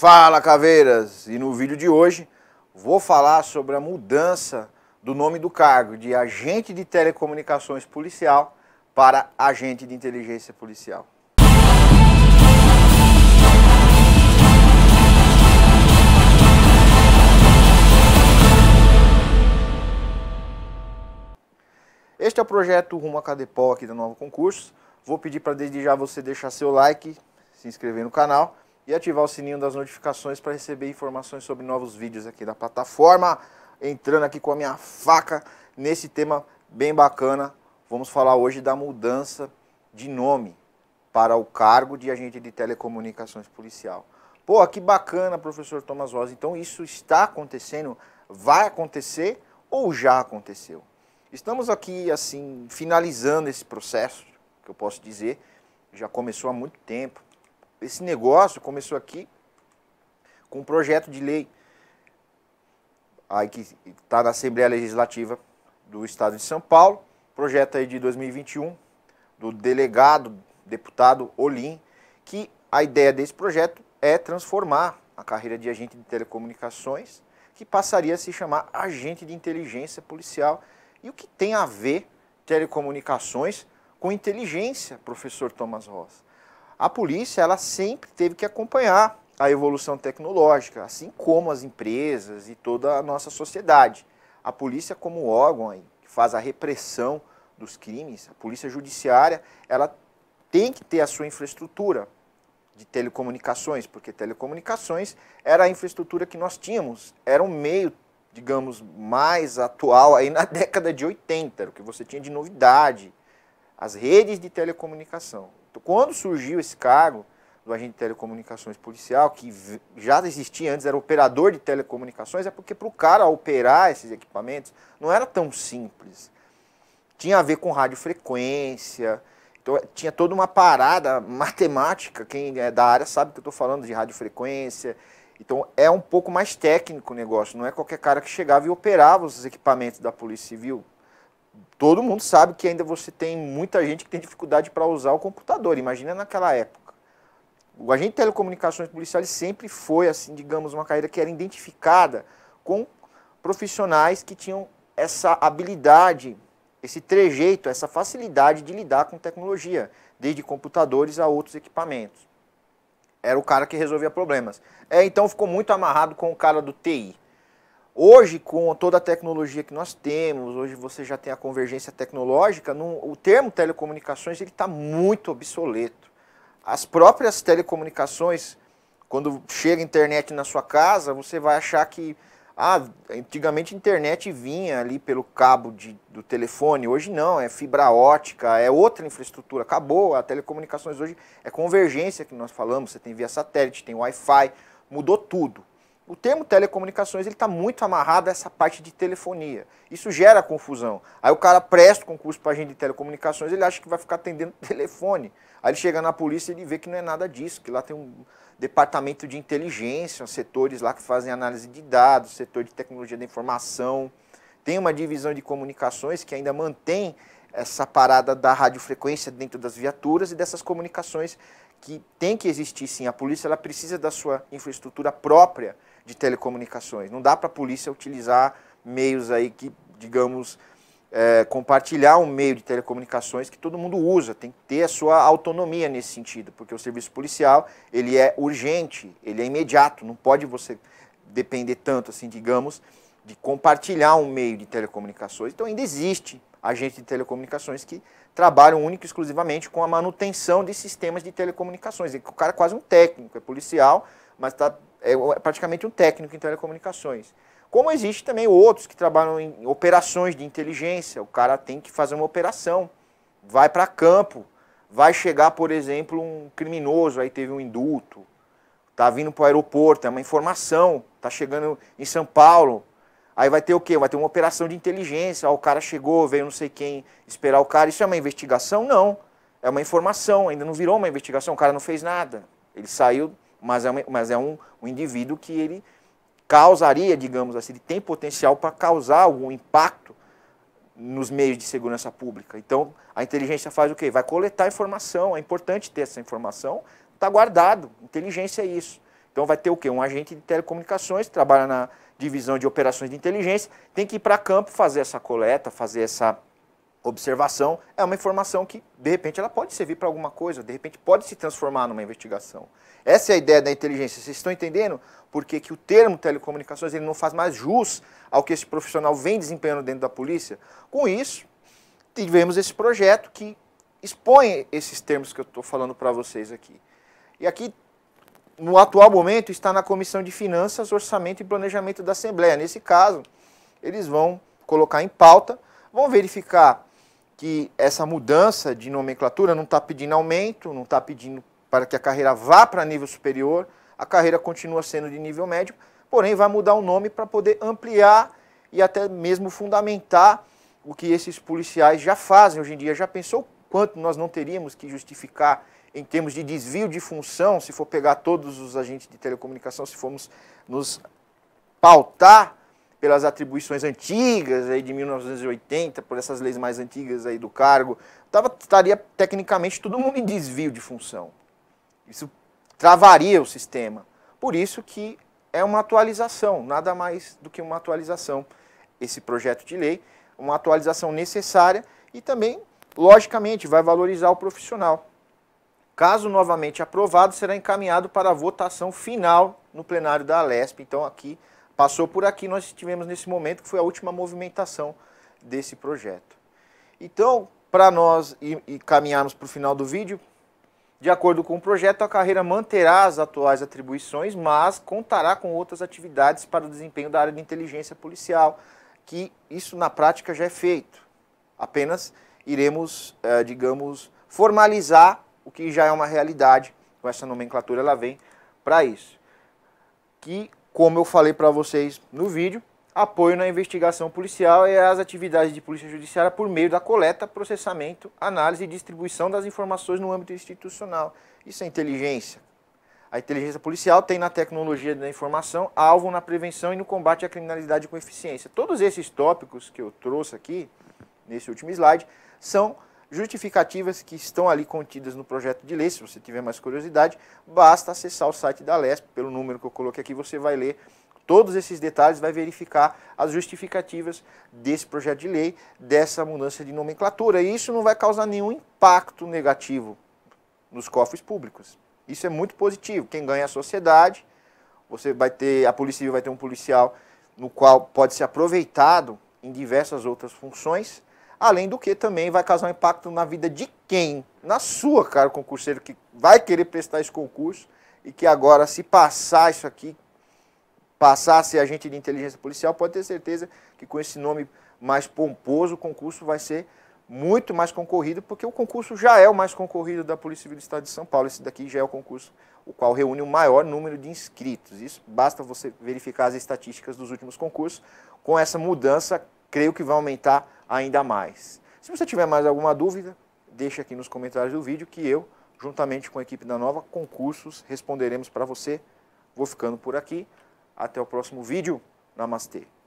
Fala caveiras! E no vídeo de hoje vou falar sobre a mudança do nome do cargo de agente de telecomunicações policial para agente de inteligência policial. Este é o projeto Rumo a Cadepol aqui da Nova Concursos. Vou pedir para desde já você deixar seu like, se inscrever no canal e ativar o sininho das notificações para receber informações sobre novos vídeos aqui da plataforma. Entrando aqui com a minha faca nesse tema bem bacana, vamos falar hoje da mudança de nome para o cargo de agente de telecomunicações policial. Pô, que bacana, professor Thomas Rosa. Então isso está acontecendo, vai acontecer ou já aconteceu? Estamos aqui assim finalizando esse processo, que eu posso dizer, já começou há muito tempo esse negócio começou aqui com um projeto de lei aí que está na Assembleia Legislativa do Estado de São Paulo, projeto aí de 2021 do delegado deputado Olim, que a ideia desse projeto é transformar a carreira de agente de telecomunicações, que passaria a se chamar agente de inteligência policial. E o que tem a ver telecomunicações com inteligência, professor Thomas Ross? a polícia ela sempre teve que acompanhar a evolução tecnológica, assim como as empresas e toda a nossa sociedade. A polícia como órgão aí, que faz a repressão dos crimes, a polícia judiciária, ela tem que ter a sua infraestrutura de telecomunicações, porque telecomunicações era a infraestrutura que nós tínhamos, era um meio, digamos, mais atual aí na década de 80, o que você tinha de novidade, as redes de telecomunicação. Quando surgiu esse cargo do agente de telecomunicações policial, que já existia antes, era operador de telecomunicações, é porque para o cara operar esses equipamentos não era tão simples. Tinha a ver com radiofrequência, então, é, tinha toda uma parada matemática, quem é da área sabe que eu estou falando de radiofrequência. Então é um pouco mais técnico o negócio, não é qualquer cara que chegava e operava os equipamentos da Polícia Civil todo mundo sabe que ainda você tem muita gente que tem dificuldade para usar o computador. Imagina naquela época. O agente de telecomunicações policiais sempre foi, assim, digamos, uma carreira que era identificada com profissionais que tinham essa habilidade, esse trejeito, essa facilidade de lidar com tecnologia, desde computadores a outros equipamentos. Era o cara que resolvia problemas. É, então ficou muito amarrado com o cara do TI. Hoje, com toda a tecnologia que nós temos, hoje você já tem a convergência tecnológica, o termo telecomunicações está muito obsoleto. As próprias telecomunicações, quando chega a internet na sua casa, você vai achar que ah, antigamente a internet vinha ali pelo cabo de, do telefone, hoje não, é fibra ótica, é outra infraestrutura, acabou. A telecomunicações hoje é convergência que nós falamos, você tem via satélite, tem Wi-Fi, mudou tudo. O termo telecomunicações está muito amarrado a essa parte de telefonia. Isso gera confusão. Aí o cara presta o concurso para agente de telecomunicações, ele acha que vai ficar atendendo telefone. Aí ele chega na polícia e ele vê que não é nada disso, que lá tem um departamento de inteligência, setores lá que fazem análise de dados, setor de tecnologia da informação. Tem uma divisão de comunicações que ainda mantém essa parada da radiofrequência dentro das viaturas e dessas comunicações que tem que existir sim. A polícia ela precisa da sua infraestrutura própria de telecomunicações. Não dá para a polícia utilizar meios aí que, digamos, é, compartilhar um meio de telecomunicações que todo mundo usa, tem que ter a sua autonomia nesse sentido, porque o serviço policial ele é urgente, ele é imediato, não pode você depender tanto, assim, digamos, de compartilhar um meio de telecomunicações. Então ainda existe agentes de telecomunicações que trabalham único e exclusivamente com a manutenção de sistemas de telecomunicações. É o cara é quase um técnico, é policial, mas está é, é praticamente um técnico em telecomunicações. Como existe também outros que trabalham em operações de inteligência, o cara tem que fazer uma operação, vai para campo, vai chegar, por exemplo, um criminoso, aí teve um indulto, tá vindo para o aeroporto, é uma informação, tá chegando em São Paulo, aí vai ter o quê? Vai ter uma operação de inteligência, ó, o cara chegou, veio não sei quem esperar o cara, isso é uma investigação? Não, é uma informação, ainda não virou uma investigação, o cara não fez nada, ele saiu mas é, um, mas é um, um indivíduo que ele causaria, digamos assim, ele tem potencial para causar algum impacto nos meios de segurança pública. Então, a inteligência faz o quê? Vai coletar informação, é importante ter essa informação, está guardado, inteligência é isso. Então vai ter o quê? Um agente de telecomunicações, trabalha na divisão de operações de inteligência, tem que ir para campo fazer essa coleta, fazer essa observação é uma informação que, de repente, ela pode servir para alguma coisa, de repente pode se transformar numa investigação. Essa é a ideia da inteligência. Vocês estão entendendo por que, que o termo telecomunicações ele não faz mais jus ao que esse profissional vem desempenhando dentro da polícia? Com isso, tivemos esse projeto que expõe esses termos que eu estou falando para vocês aqui. E aqui, no atual momento, está na Comissão de Finanças, Orçamento e Planejamento da Assembleia. Nesse caso, eles vão colocar em pauta, vão verificar que essa mudança de nomenclatura não está pedindo aumento, não está pedindo para que a carreira vá para nível superior, a carreira continua sendo de nível médio, porém vai mudar o nome para poder ampliar e até mesmo fundamentar o que esses policiais já fazem hoje em dia. Já pensou quanto nós não teríamos que justificar em termos de desvio de função, se for pegar todos os agentes de telecomunicação, se formos nos pautar pelas atribuições antigas aí de 1980, por essas leis mais antigas aí do cargo, tava, estaria tecnicamente todo mundo em desvio de função. Isso travaria o sistema. Por isso que é uma atualização, nada mais do que uma atualização esse projeto de lei, uma atualização necessária e também, logicamente, vai valorizar o profissional. Caso novamente aprovado, será encaminhado para a votação final no plenário da Alesp. Então aqui passou por aqui, nós tivemos nesse momento que foi a última movimentação desse projeto. Então, para nós e, e caminharmos para o final do vídeo, de acordo com o projeto, a carreira manterá as atuais atribuições, mas contará com outras atividades para o desempenho da área de inteligência policial, que isso na prática já é feito. Apenas iremos, é, digamos, formalizar o que já é uma realidade, com essa nomenclatura ela vem para isso. Que como eu falei para vocês no vídeo, apoio na investigação policial e as atividades de polícia judiciária por meio da coleta, processamento, análise e distribuição das informações no âmbito institucional. Isso é inteligência. A inteligência policial tem na tecnologia da informação alvo na prevenção e no combate à criminalidade com eficiência. Todos esses tópicos que eu trouxe aqui, nesse último slide, são justificativas que estão ali contidas no projeto de lei. Se você tiver mais curiosidade, basta acessar o site da LESP, pelo número que eu coloquei aqui, você vai ler todos esses detalhes, vai verificar as justificativas desse projeto de lei, dessa mudança de nomenclatura. E isso não vai causar nenhum impacto negativo nos cofres públicos. Isso é muito positivo. Quem ganha é a sociedade, você vai ter, a Polícia Civil vai ter um policial no qual pode ser aproveitado em diversas outras funções Além do que também vai causar um impacto na vida de quem? Na sua, cara, concurseiro que vai querer prestar esse concurso e que agora, se passar isso aqui, passar a ser agente de inteligência policial, pode ter certeza que com esse nome mais pomposo, o concurso vai ser muito mais concorrido, porque o concurso já é o mais concorrido da Polícia Civil do Estado de São Paulo. Esse daqui já é o concurso o qual reúne o maior número de inscritos. Isso basta você verificar as estatísticas dos últimos concursos. Com essa mudança, creio que vai aumentar ainda mais. Se você tiver mais alguma dúvida, deixe aqui nos comentários do vídeo que eu, juntamente com a equipe da Nova Concursos, responderemos para você. Vou ficando por aqui. Até o próximo vídeo. Namastê.